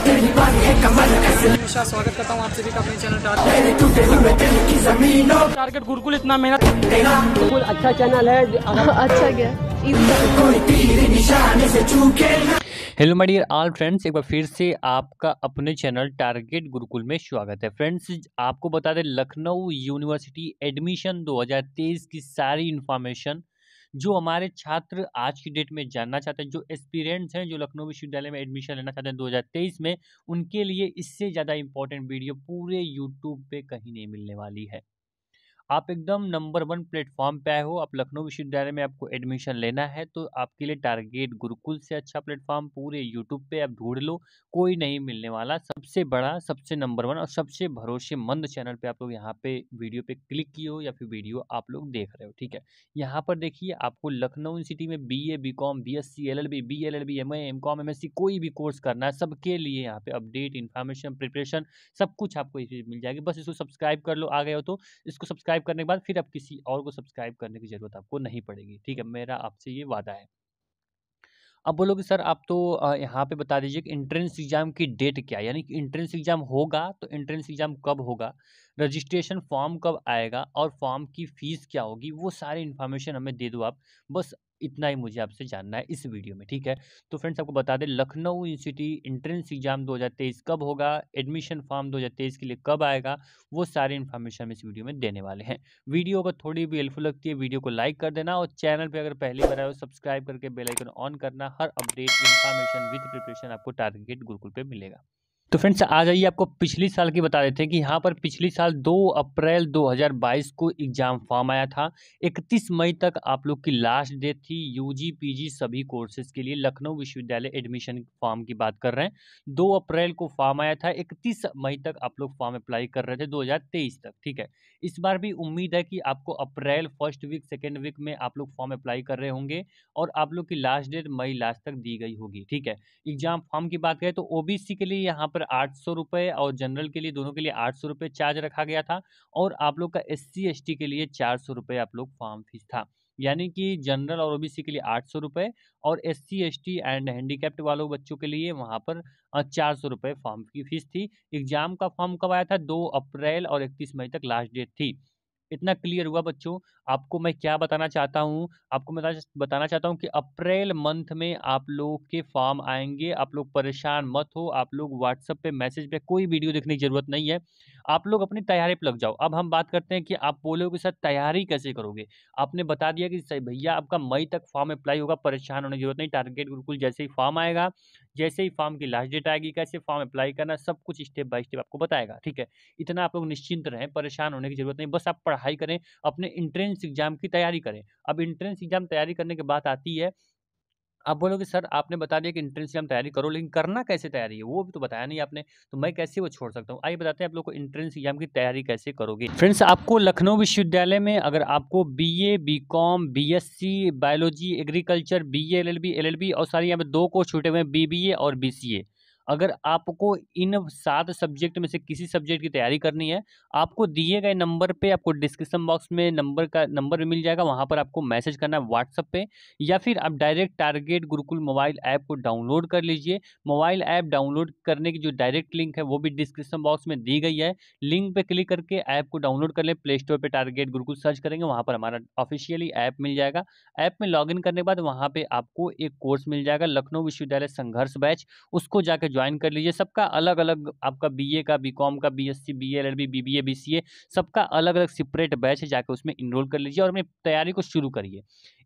स्वागत करता हूँ आप सभी का अपने चैनल टारगेट गुरुकुल इतना मेहनत गुरुकुल अच्छा चैनल है अच्छा hello my dear all friends एक बार फिर से आपका अपने चैनल टारगेट गुरुकुल में स्वागत है फ्रेंड्स आपको बता दें लखनऊ यूनिवर्सिटी एडमिशन 2023 की सारी इन्फॉर्मेशन जो हमारे छात्र आज की डेट में जानना चाहते हैं जो एस्पिरेंट्स हैं जो लखनऊ विश्वविद्यालय में एडमिशन लेना चाहते हैं दो में उनके लिए इससे ज़्यादा इंपॉर्टेंट वीडियो पूरे यूट्यूब पे कहीं नहीं मिलने वाली है आप एकदम नंबर वन प्लेटफॉर्म पे आए हो आप लखनऊ विश्वविद्यालय में आपको एडमिशन लेना है तो आपके लिए टारगेट गुरुकुल से अच्छा प्लेटफॉर्म पूरे यूट्यूब पे आप ढूंढ लो कोई नहीं मिलने वाला सबसे बड़ा सबसे नंबर वन और सबसे भरोसेमंद चैनल पे आप लोग यहाँ पे वीडियो पे क्लिक किए हो या फिर वीडियो आप लोग देख रहे हो ठीक है यहाँ पर देखिए आपको लखनऊ यूनिवर्सिटी में B A B com B S C L L B B L L B M A M com M S C कोई भी कोर्स करना है सबके लिए यहाँ पे अपडेट इन्फॉर्मेशन प्रिपरेशन सब कुछ आपको मिल जाएगी बस इसको सब्सक्राइब कर लो आ गए हो तो इसको सब्सक्राइब सब्सक्राइब करने के बाद फिर अब किसी और को सब्सक्राइब करने की ज़रूरत आपको नहीं पड़ेगी ठीक है मेरा आपसे ये वादा है अब बोलोगे सर आप तो यहाँ पे बता दीजिए कि इंट्रेंस एग्ज़ाम की डेट क्या है यानी कि इंट्रेंस एग्ज़ाम होगा तो इंट्रेंस एग्ज़ाम कब होगा रजिस्ट्रेशन फॉर्म कब आएगा और फॉर्म की फ़ीस क्या होगी वो सारी इन्फॉर्मेशन हमें दे दो आप बस इतना ही मुझे आपसे जानना है इस वीडियो में ठीक है तो फ्रेंड्स आपको बता दें लखनऊ यूनिवर्सिटी इंट्रेंस एग्जाम 2023 कब होगा एडमिशन फॉर्म 2023 के लिए कब आएगा वो सारी इन्फॉर्मेशन हम इस वीडियो में देने वाले हैं वीडियो अगर थोड़ी भी हेल्पफुल लगती है वीडियो को लाइक कर देना और चैनल पर अगर पहली बार आए सब्सक्राइब करके बेलाइकन ऑन करना हर अपडेट इन्फॉर्मेशन विथ प्रिपरेशन आपको टारगेट गुरुकुल पर मिलेगा तो फ्रेंड्स आ जाइए आपको पिछले साल की बता देते हैं कि यहाँ पर पिछले साल 2 अप्रैल 2022 को एग्ज़ाम फॉर्म आया था 31 मई तक आप लोग की लास्ट डेट थी यूजी पीजी सभी कोर्सेज के लिए लखनऊ विश्वविद्यालय एडमिशन फॉर्म की बात कर रहे हैं 2 अप्रैल को फॉर्म आया था 31 मई तक आप लोग फॉर्म अप्लाई कर रहे थे दो तक ठीक है इस बार भी उम्मीद है कि आपको April first week second week में आप लोग फॉर्म अप्लाई कर रहे होंगे और आप लोग की लास्ट डेट मई लास्ट तक दी गई होगी ठीक है एग्ज़ाम फॉर्म की बात करें तो ओ के लिए यहाँ पर पर आठ सौ रुपये और जनरल के लिए दोनों के लिए आठ सौ रुपये चार्ज रखा गया था और आप लोग का एस सी के लिए चार सौ रुपये आप लोग फॉर्म फीस था यानी कि जनरल और ओबीसी के लिए आठ सौ रुपये और S C S T and handicapped वालों बच्चों के लिए वहाँ पर चार सौ रुपये फॉर्म की फीस थी एग्जाम का फॉर्म कब आया था दो अप्रैल और इकतीस मई तक लास्ट डेट थी इतना क्लियर हुआ बच्चों आपको मैं क्या बताना चाहता हूँ आपको मैं बताना चाहता हूँ कि अप्रैल मंथ में आप लोग के फॉर्म आएंगे आप लोग परेशान मत हो आप लोग व्हाट्सअप पे मैसेज पे कोई वीडियो देखने की ज़रूरत नहीं है आप लोग अपनी तैयारी पर लग जाओ अब हम बात करते हैं कि आप पोलियो के साथ तैयारी कैसे करोगे आपने बता दिया कि सही भैया आपका मई तक फॉर्म अप्लाई होगा परेशान होने की जरूरत नहीं टारगेट बिल्कुल जैसे ही फॉर्म आएगा जैसे ही फॉर्म की लास्ट डेट आएगी कैसे फॉर्म अप्लाई करना सब कुछ स्टेप बाय स्टेप आपको बताएगा ठीक है इतना आप लोग निश्चिंत रहें परेशान होने की जरूरत नहीं बस आप पढ़ाई करें अपने इंट्रेंस एग्जाम की तैयारी करें अब इंट्रेंस एग्जाम तैयारी करने के बाद आती है आप बोलोगे सर आपने बता दिया कि इंट्रेंस एग्जाम तैयारी करो लेकिन करना कैसे तैयारी है वो भी तो बताया नहीं आपने तो मैं कैसे वो छोड़ सकता हूँ आइए बताते हैं आप लोग को इंट्रेंस एग्जाम की तैयारी कैसे करोगे फ्रेंड्स आपको लखनऊ विश्वविद्यालय में अगर आपको BA BCom BSc biology agriculture L L B और सारी यहाँ पे दो कोर्स छूटे हुए हैं ए और ए अगर आपको इन सात सब्जेक्ट में से किसी सब्जेक्ट की तैयारी करनी है आपको दिए गए नंबर पे आपको डिस्क्रिप्शन बॉक्स में नंबर का नंबर भी मिल जाएगा वहाँ पर आपको मैसेज करना है व्हाट्सअप पे या फिर आप direct target Gurukul mobile app को डाउनलोड कर लीजिए मोबाइल ऐप डाउनलोड करने की जो डायरेक्ट लिंक है वो भी डिस्क्रिप्शन बॉक्स में दी गई है लिंक पर क्लिक करके ऐप को डाउनलोड कर लें प्ले स्टोर पर टारगेट गुरुकुल सर्च करेंगे वहाँ पर हमारा ऑफिशियली ऐप मिल जाएगा ऐप में लॉग करने के बाद वहाँ पर आपको एक कोर्स मिल जाएगा लखनऊ विश्वविद्यालय संघर्ष बैच उसको जाकर ज्वाइन कर लीजिए सबका अलग अलग आपका बीए का बीकॉम का बीएससी बीएलएलबी बीबीए बीसीए सबका अलग अलग सेपरेट बैच है जाकर उसमें इनरोल कर लीजिए और अपनी तैयारी को शुरू करिए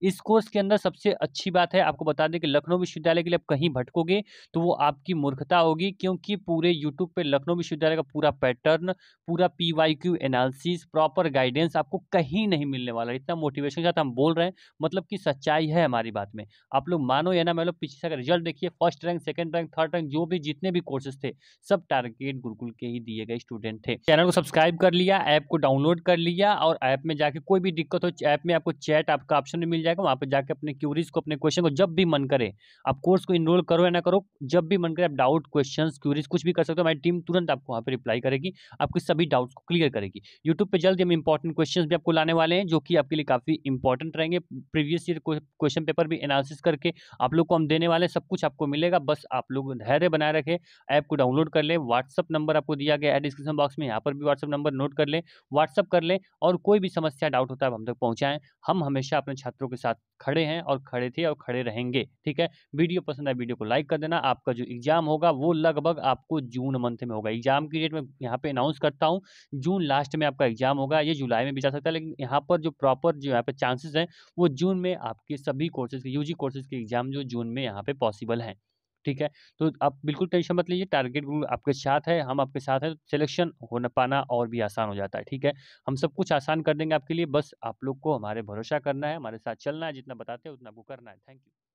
इस कोर्स के अंदर सबसे अच्छी बात है आपको बता दें कि लखनऊ विश्वविद्यालय के लिए आप कहीं भटकोगे तो वो आपकी मूर्खता होगी क्योंकि पूरे यूट्यूब पर लखनऊ विश्वविद्यालय का पूरा पैटर्न पूरा P Y Q analysis proper guidance आपको कहीं नहीं मिलने वाला इतना मोटिवेशन के साथ हम बोल रहे हैं मतलब कि सच्चाई है हमारी बात में आप लोग मानो या ना मैं लोग पीछे का रिजल्ट देखिए first rank second rank third rank जो भी पे जितने भी कोर्सेज थे सब टारगेट गुरुकुल के ही दिए गए स्टूडेंट थे चैनल को सब्सक्राइब कर लिया ऐप को डाउनलोड कर लिया और ऐप में जाके कोई भी दिक्कत हो ऐप में आपको चैट आपका ऑप्शन भी मिल जाएगा वहाँ पर जाकर अपने क्यूरीज को अपने क्वेश्चन को जब भी मन करे आप कोर्स को इनरोल करो या ना करो जब भी मन करे आप डाउट क्वेश्चन क्यूरीज कुछ भी कर सकते हो हमारी टीम तुरंत आपको वहाँ पर रिप्लाई करेगी आपके सभी डाउट्स को क्लियर करेगी यूट्यूब पर जल्द हम इंपॉर्टेंट क्वेश्चन भी आपको लाने वाले हैं जो कि आपके लिए काफ़ी इंपॉर्टेंट रहेंगे प्रीवियस ईयर क्वेश्चन पेपर भी एनालिसिस करके आप लोग को हम देने वाले सब कुछ आपको मिलेगा बस आप लोग धैर्य बना बनाए रखें ऐप को डाउनलोड कर लें व्हाट्सअप नंबर आपको दिया गया है डिस्क्रिप्शन बॉक्स में यहाँ पर भी व्हाट्सअप नंबर नोट कर लें व्हाट्सअप कर लें और कोई भी समस्या डाउट होता है हम तक पहुँचाएँ हम हमेशा अपने छात्रों के साथ खड़े हैं और खड़े थे और खड़े रहेंगे ठीक है वीडियो पसंद आए वीडियो को लाइक कर देना आपका जो एग्जाम होगा वो लगभग आपको जून मंथ में होगा एग्जाम की डेट में यहाँ पे अनाउंस करता हूँ जून लास्ट में आपका एग्जाम होगा ये जुलाई में भी जा सकता है लेकिन यहाँ पर जो प्रॉपर जो यहाँ पे चांसेस हैं वो जून में आपके सभी कोर्सेज के यू कोर्सेज के एग्जाम जो जून में यहाँ पे पॉसिबल हैं ठीक है तो आप बिल्कुल टेंशन मत लीजिए टारगेट ग्रुप आपके साथ है हम आपके साथ है तो सिलेक्शन होना पाना और भी आसान हो जाता है ठीक है हम सब कुछ आसान कर देंगे आपके लिए बस आप लोग को हमारे भरोसा करना है हमारे साथ चलना है जितना बताते हैं उतना आपको करना है थैंक यू